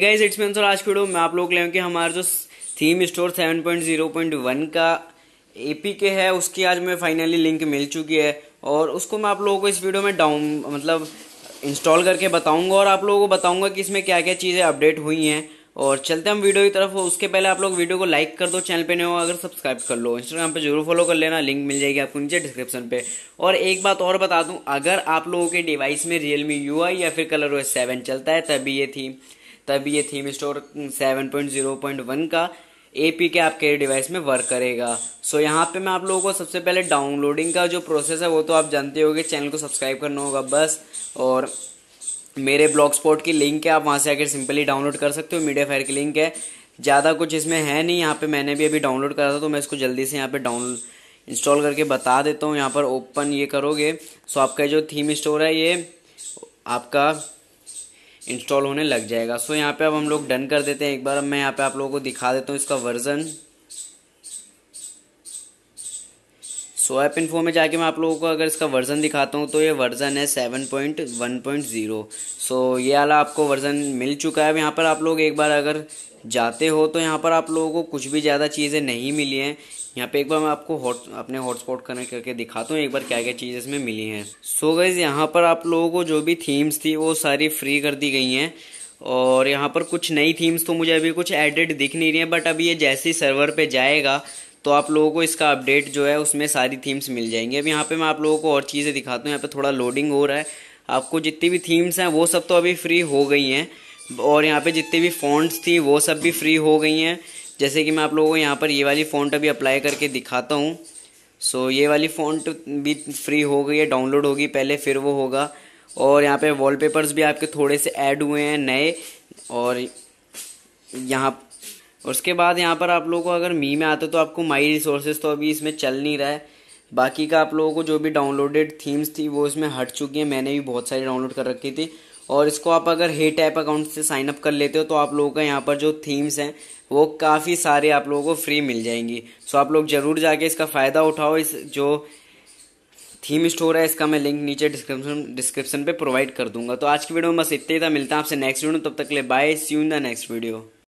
guys it's मैं आज की वीडियो में आप लोग लेंगे हमारे जो थीम स्टोर 7.0.1 का एपीके है उसकी आज मैं फाइनली लिंक मिल चुकी है और उसको मैं आप लोगों को इस वीडियो में डाउन मतलब इंस्टॉल करके बताऊंगा और आप लोगों को बताऊंगा कि इसमें क्या क्या चीज़ें अपडेट हुई हैं और चलते हम वीडियो की तरफ उसके पहले आप लोग वीडियो को लाइक कर दो चैनल पे नहीं हो अगर सब्सक्राइब कर लो इंस्टाग्राम पे जरूर फॉलो कर लेना लिंक मिल जाएगी आपको नीचे डिस्क्रिप्शन पे और एक बात और बता दूं अगर आप लोगों के डिवाइस में रियलमी यू या फिर कलर ओ सेवन चलता है तभी ये थीम तब ये थीम स्टोर 7.0.1 का ए के आपके डिवाइस में वर्क करेगा सो so, यहाँ पे मैं आप लोगों को सबसे पहले डाउनलोडिंग का जो प्रोसेस है वो तो आप जानते होंगे चैनल को सब्सक्राइब करना होगा बस और मेरे ब्लॉग स्पॉट की लिंक है आप वहाँ से आकर सिंपली डाउनलोड कर सकते हो मीडिया फायर की लिंक है ज़्यादा कुछ इसमें है नहीं यहाँ पे मैंने भी अभी डाउनलोड करा था तो मैं इसको जल्दी से यहाँ पे डाउन इंस्टॉल करके बता देता हूँ यहाँ पर ओपन ये करोगे सो आपका जो थीम स्टोर है ये आपका इंस्टॉल होने लग जाएगा सो यहाँ पे अब हम लोग डन कर देते हैं एक बार मैं यहाँ पे आप लोगों को दिखा देता हूँ इसका वर्ज़न सो ऐप इन्फो में जाके मैं आप लोगों को अगर इसका वर्ज़न दिखाता हूँ तो ये वर्ज़न है seven point one point zero so ये वाला आपको वर्ज़न मिल चुका है अब यहाँ पर आप लोग एक बार अगर जाते हो तो यहाँ पर आप लोगों को कुछ भी ज़्यादा चीज़ें नहीं मिली हैं यहाँ पे एक बार मैं आपको हॉट अपने हॉटस्पॉट कनेक्ट करके दिखाता हूँ एक बार क्या क्या चीज़ इसमें मिली हैं सो so गईज़ यहाँ पर आप लोगों को जो भी थीम्स थी वो सारी फ्री कर दी गई हैं और यहाँ पर कुछ नई थीम्स तो मुझे अभी कुछ एडिड दिख नहीं रही है बट अभी ये जैसे ही सर्वर पे जाएगा तो आप लोगों को इसका अपडेट जो है उसमें सारी थीम्स मिल जाएंगी अब यहाँ पर मैं आप लोगों को और चीज़ें दिखाता हूँ यहाँ पर थोड़ा लोडिंग हो रहा है आपको जितनी भी थीम्स हैं वो सब तो अभी फ्री हो गई हैं और यहाँ पे जितने भी फॉन्ट्स थी वो सब भी फ्री हो गई हैं जैसे कि मैं आप लोगों को यहाँ पर ये वाली फ़ॉन्ट अभी अप्लाई करके दिखाता हूँ सो ये वाली फ़ॉन्ट भी फ्री हो गई है डाउनलोड होगी पहले फिर वो होगा और यहाँ पे वॉलपेपर्स भी आपके थोड़े से ऐड हुए हैं नए और यहाँ उसके बाद यहाँ पर आप लोगों को अगर मी में आता तो आपको माई रिसोर्सेज तो अभी इसमें चल नहीं रहा है बाकी का आप लोगों को जो भी डाउनलोडेड थीम्स थी वो इसमें हट चुकी हैं मैंने भी बहुत सारी डाउनलोड कर रखी थी और इसको आप अगर हे टैप अकाउंट से साइन अप कर लेते हो तो आप लोगों का यहाँ पर जो थीम्स हैं वो काफ़ी सारे आप लोगों को फ्री मिल जाएंगी सो आप लोग ज़रूर जाके इसका फ़ायदा उठाओ इस जो थीम स्टोर है इसका मैं लिंक नीचे डिस्क्रिप्शन डिस्क्रिप्शन पे प्रोवाइड कर दूंगा तो आज की वीडियो में बस इतना ही था मिलता है आपसे नेक्स्ट वीडियो तब तक ले bye see you in the next video